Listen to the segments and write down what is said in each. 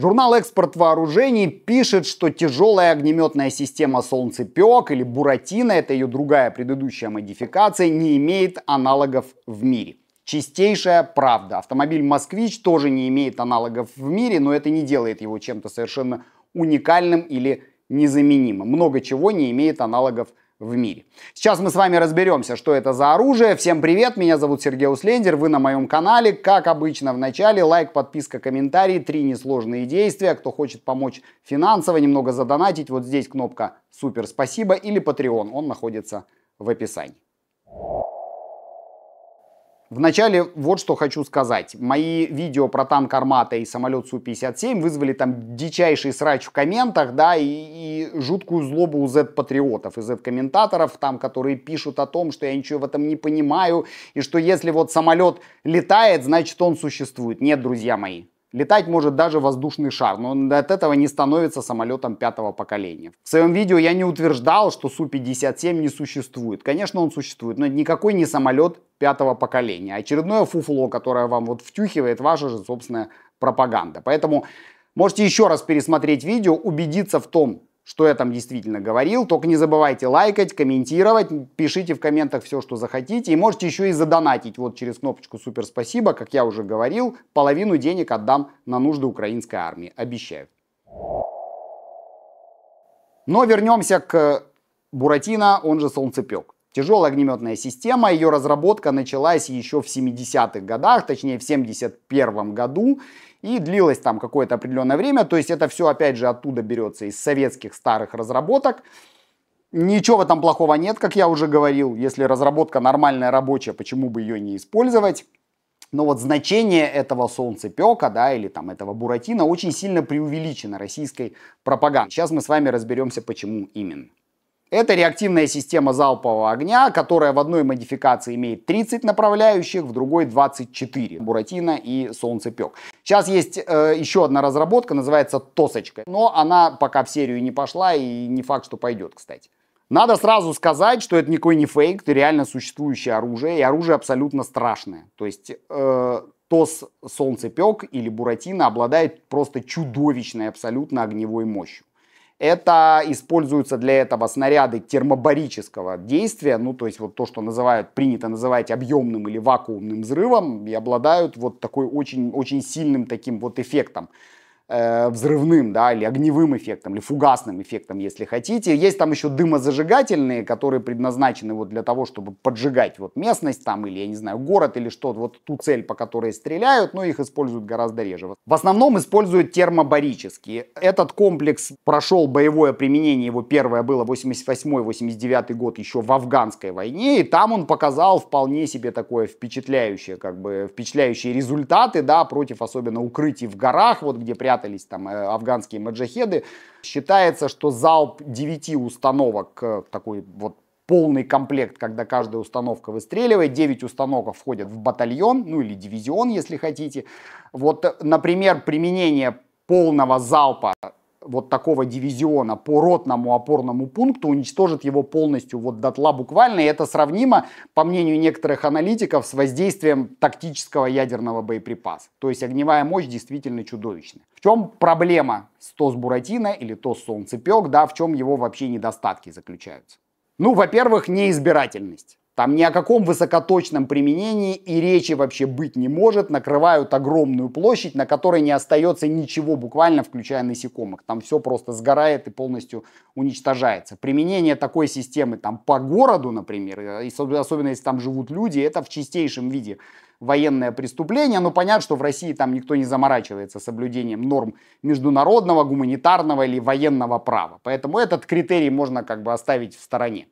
Журнал «Экспорт вооружений» пишет, что тяжелая огнеметная система «Солнцепек» или «Буратино» — это ее другая предыдущая модификация, не имеет аналогов в мире. Чистейшая правда. Автомобиль «Москвич» тоже не имеет аналогов в мире, но это не делает его чем-то совершенно уникальным или незаменимым. Много чего не имеет аналогов в в мире. Сейчас мы с вами разберемся, что это за оружие. Всем привет, меня зовут Сергей Услендер, вы на моем канале. Как обычно в начале, лайк, подписка, комментарий, три несложные действия. Кто хочет помочь финансово, немного задонатить, вот здесь кнопка «Супер спасибо» или Patreon, он находится в описании. Вначале вот что хочу сказать. Мои видео про танк «Армата» и самолет Су-57 вызвали там дичайший срач в комментах, да, и, и жуткую злобу у Z-патриотов и Z-комментаторов, там, которые пишут о том, что я ничего в этом не понимаю, и что если вот самолет летает, значит он существует. Нет, друзья мои, Летать может даже воздушный шар, но он от этого не становится самолетом пятого поколения. В своем видео я не утверждал, что Су-57 не существует. Конечно, он существует, но это никакой не самолет пятого поколения. Очередное фуфло, которое вам вот втюхивает ваша же собственная пропаганда. Поэтому можете еще раз пересмотреть видео, убедиться в том, что я там действительно говорил. Только не забывайте лайкать, комментировать, пишите в комментах все, что захотите. И можете еще и задонатить вот через кнопочку «Супер спасибо», как я уже говорил, половину денег отдам на нужды украинской армии, обещаю. Но вернемся к Буратино, он же Солнцепек. Тяжелая огнеметная система, ее разработка началась еще в 70-х годах, точнее в 71 году, и длилась там какое-то определенное время, то есть это все опять же оттуда берется из советских старых разработок. Ничего в этом плохого нет, как я уже говорил, если разработка нормальная, рабочая, почему бы ее не использовать? Но вот значение этого солнцепека, да, или там этого буратино очень сильно преувеличено российской пропагандой. Сейчас мы с вами разберемся, почему именно. Это реактивная система залпового огня, которая в одной модификации имеет 30 направляющих, в другой 24. Буратино и Солнцепек. Сейчас есть э, еще одна разработка, называется Тосочка. Но она пока в серию не пошла и не факт, что пойдет, кстати. Надо сразу сказать, что это никакой не фейк, это реально существующее оружие, и оружие абсолютно страшное. То есть... Э, ТОС «Солнцепек» или «Буратино» обладает просто чудовищной абсолютно огневой мощью. Это используются для этого снаряды термобарического действия, ну то есть вот то, что называют, принято называть объемным или вакуумным взрывом, и обладают вот такой очень, очень сильным таким вот эффектом. Э, взрывным, да, или огневым эффектом, или фугасным эффектом, если хотите. Есть там еще дымозажигательные, которые предназначены вот для того, чтобы поджигать вот местность там, или, я не знаю, город, или что, вот ту цель, по которой стреляют, но их используют гораздо реже. В основном используют термобарические. Этот комплекс прошел боевое применение, его первое было 88-89 год еще в афганской войне, и там он показал вполне себе такое впечатляющее, как бы, впечатляющие результаты, да, против особенно укрытий в горах, вот где прятались прятались там э, афганские маджахеды. Считается, что залп 9 установок, э, такой вот полный комплект, когда каждая установка выстреливает, 9 установок входят в батальон, ну или дивизион, если хотите. Вот, э, например, применение полного залпа вот такого дивизиона по ротному опорному пункту уничтожит его полностью вот дотла буквально. И это сравнимо, по мнению некоторых аналитиков, с воздействием тактического ядерного боеприпаса. То есть огневая мощь действительно чудовищная. В чем проблема с ТОС Буратино или ТОС Солнцепек, да, в чем его вообще недостатки заключаются? Ну, во-первых, неизбирательность. Там ни о каком высокоточном применении и речи вообще быть не может. Накрывают огромную площадь, на которой не остается ничего, буквально включая насекомых. Там все просто сгорает и полностью уничтожается. Применение такой системы там по городу, например, э, особенно если там живут люди, это в чистейшем виде военное преступление. Но понятно, что в России там никто не заморачивается соблюдением норм международного, гуманитарного или военного права. Поэтому этот критерий можно как бы оставить в стороне.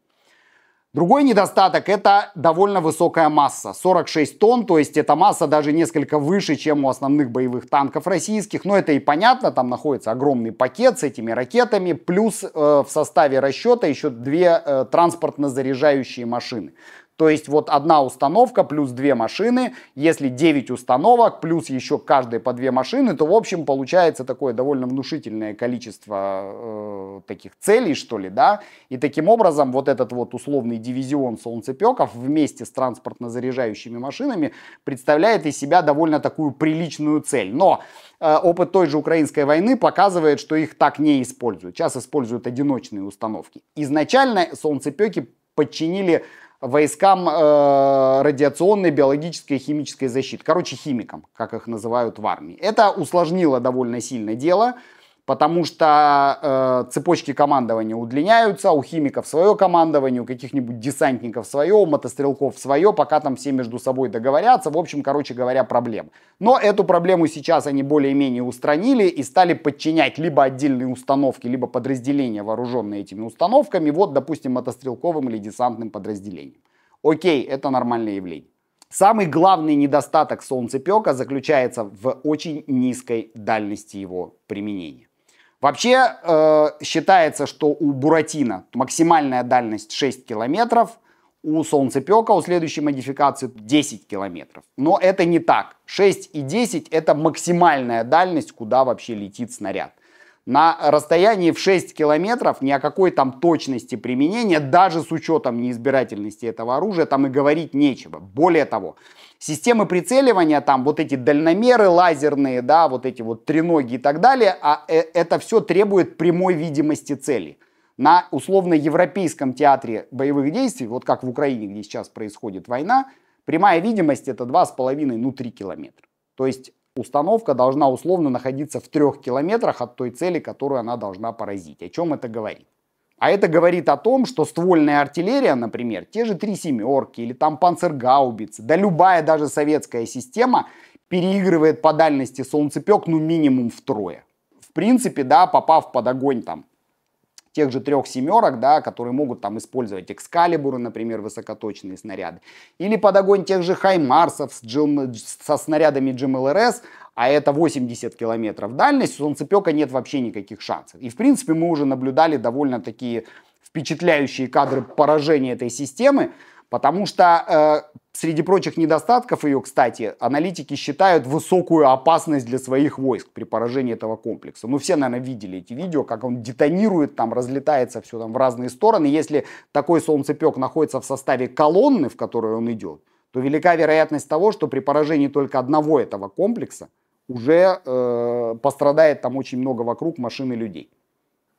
Другой недостаток – это довольно высокая масса. 46 тонн, то есть эта масса даже несколько выше, чем у основных боевых танков российских. Но это и понятно, там находится огромный пакет с этими ракетами, плюс э, в составе расчета еще две э, транспортно-заряжающие машины. То есть вот одна установка плюс две машины, если 9 установок, плюс еще каждые по две машины, то в общем получается такое довольно внушительное количество э, таких целей, что ли, да. И таким образом вот этот вот условный дивизион солнцепеков вместе с транспортно заряжающими машинами представляет из себя довольно такую приличную цель. Но э, опыт той же украинской войны показывает, что их так не используют. Сейчас используют одиночные установки. Изначально солнцепеки подчинили войскам э, радиационной, биологической химической защиты. Короче, химикам, как их называют в армии. Это усложнило довольно сильно дело, потому что э, цепочки командования удлиняются, у химиков свое командование, у каких-нибудь десантников свое, у мотострелков свое, пока там все между собой договорятся, в общем, короче говоря, проблем. Но эту проблему сейчас они более-менее устранили и стали подчинять либо отдельные установки, либо подразделения, вооруженные этими установками, вот, допустим, мотострелковым или десантным подразделением. Окей, это нормальное явление. Самый главный недостаток солнцепека заключается в очень низкой дальности его применения. Вообще э, считается, что у Буратино максимальная дальность 6 километров, у Солнцепека, у следующей модификации 10 километров. Но это не так. 6 и 10 это максимальная дальность, куда вообще летит снаряд. На расстоянии в 6 километров ни о какой там точности применения, даже с учетом неизбирательности этого оружия, там и говорить нечего. Более того, Системы прицеливания, там вот эти дальномеры лазерные, да, вот эти вот треноги и так далее, а э, это все требует прямой видимости цели. На условно-европейском театре боевых действий, вот как в Украине, где сейчас происходит война, прямая видимость это 2,5, ну 3 километра. То есть установка должна условно находиться в трех километрах от той цели, которую она должна поразить. О чем это говорит? А это говорит о том, что ствольная артиллерия, например, те же три семерки или там панцергаубицы, да любая даже советская система переигрывает по дальности солнцепек ну минимум втрое. В принципе, да, попав под огонь там тех же трех семерок, да, которые могут там использовать экскалибуры, например, высокоточные снаряды, или под огонь тех же хаймарсов с, джим, со снарядами GMLRS, а это 80 километров дальность, у солнцепека нет вообще никаких шансов. И, в принципе, мы уже наблюдали довольно такие впечатляющие кадры поражения этой системы, потому что э, среди прочих недостатков ее, кстати, аналитики считают высокую опасность для своих войск при поражении этого комплекса. Ну, все, наверное, видели эти видео, как он детонирует, там разлетается все там в разные стороны. Если такой солнцепек находится в составе колонны, в которую он идет, то велика вероятность того, что при поражении только одного этого комплекса уже э, пострадает там очень много вокруг машин и людей.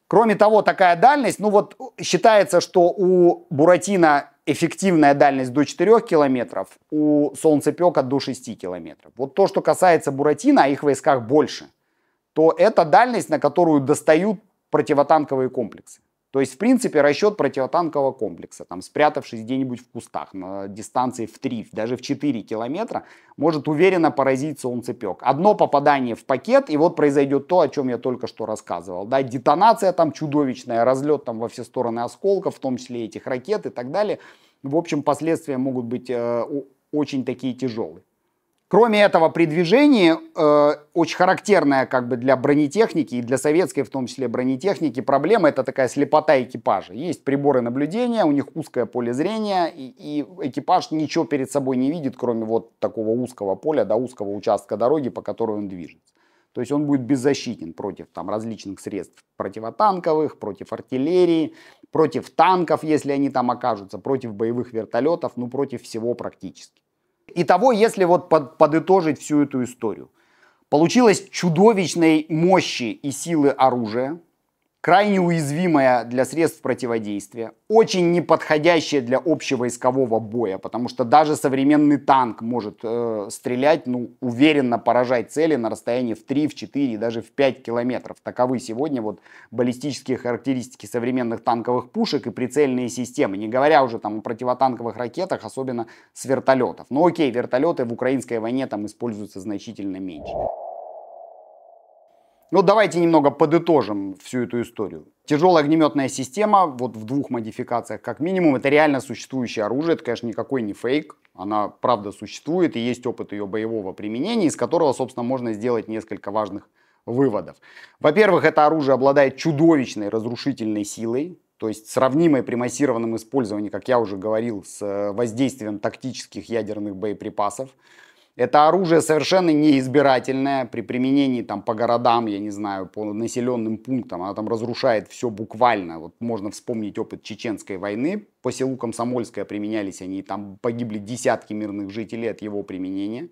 Кроме того, такая дальность, ну вот считается, что у Буратино эффективная дальность до 4 километров, у Солнцепека до 6 километров. Вот то, что касается Буратино, а их в войсках больше, то это дальность, на которую достают противотанковые комплексы. То есть, в принципе, расчет противотанкового комплекса, там, спрятавшись где-нибудь в кустах на дистанции в 3, даже в 4 километра, может уверенно поразить солнцепек. Одно попадание в пакет, и вот произойдет то, о чем я только что рассказывал. Да, детонация там чудовищная, разлет там во все стороны осколков, в том числе этих ракет и так далее. В общем, последствия могут быть э, очень такие тяжелые. Кроме этого, при движении э, очень характерная как бы для бронетехники и для советской в том числе бронетехники проблема это такая слепота экипажа. Есть приборы наблюдения, у них узкое поле зрения и, и экипаж ничего перед собой не видит, кроме вот такого узкого поля, до да, узкого участка дороги, по которой он движется. То есть он будет беззащитен против там, различных средств противотанковых, против артиллерии, против танков, если они там окажутся, против боевых вертолетов, ну против всего практически. Итого, если вот под, подытожить всю эту историю, получилось чудовищной мощи и силы оружия – крайне уязвимая для средств противодействия, очень неподходящая для общего искового боя, потому что даже современный танк может э, стрелять, ну, уверенно поражать цели на расстоянии в 3, в 4 даже в 5 километров. Таковы сегодня вот баллистические характеристики современных танковых пушек и прицельные системы, не говоря уже там о противотанковых ракетах, особенно с вертолетов. Но окей, вертолеты в украинской войне там используются значительно меньше. Ну, давайте немного подытожим всю эту историю. Тяжелая огнеметная система, вот в двух модификациях как минимум, это реально существующее оружие, это, конечно, никакой не фейк, она правда существует и есть опыт ее боевого применения, из которого, собственно, можно сделать несколько важных выводов. Во-первых, это оружие обладает чудовищной разрушительной силой, то есть сравнимой при массированном использовании, как я уже говорил, с э, воздействием тактических ядерных боеприпасов. Это оружие совершенно неизбирательное при применении там по городам, я не знаю, по населенным пунктам. Она там разрушает все буквально. Вот можно вспомнить опыт Чеченской войны. По селу Комсомольское применялись они, там погибли десятки мирных жителей от его применения.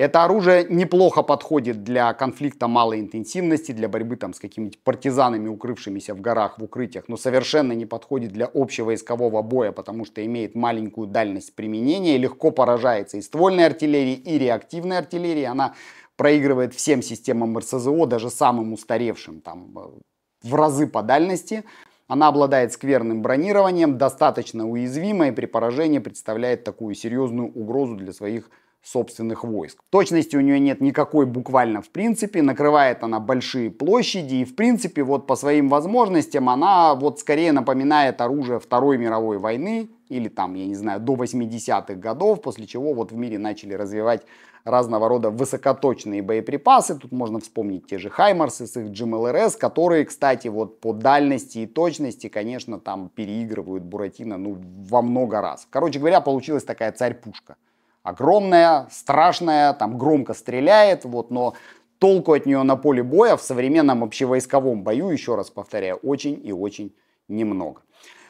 Это оружие неплохо подходит для конфликта малой интенсивности, для борьбы там с какими-нибудь партизанами, укрывшимися в горах, в укрытиях, но совершенно не подходит для общего искового боя, потому что имеет маленькую дальность применения, легко поражается и ствольной артиллерии, и реактивной артиллерии. Она проигрывает всем системам РСЗО, даже самым устаревшим, там, э, в разы по дальности. Она обладает скверным бронированием, достаточно уязвима и при поражении представляет такую серьезную угрозу для своих собственных войск. Точности у нее нет никакой буквально в принципе, накрывает она большие площади и в принципе вот по своим возможностям она вот скорее напоминает оружие Второй мировой войны или там, я не знаю, до 80-х годов, после чего вот в мире начали развивать разного рода высокоточные боеприпасы. Тут можно вспомнить те же Хаймарсы с их GMLRS, которые, кстати, вот по дальности и точности, конечно, там переигрывают Буратино ну, во много раз. Короче говоря, получилась такая царь-пушка огромная, страшная, там громко стреляет, вот, но толку от нее на поле боя в современном общевойсковом бою, еще раз повторяю, очень и очень немного.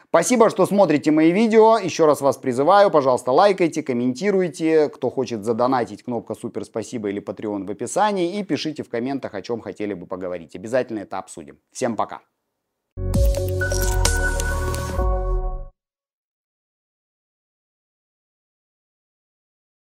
Спасибо, что смотрите мои видео. Еще раз вас призываю, пожалуйста, лайкайте, комментируйте. Кто хочет задонатить, кнопка супер спасибо или Patreon в описании. И пишите в комментах, о чем хотели бы поговорить. Обязательно это обсудим. Всем пока.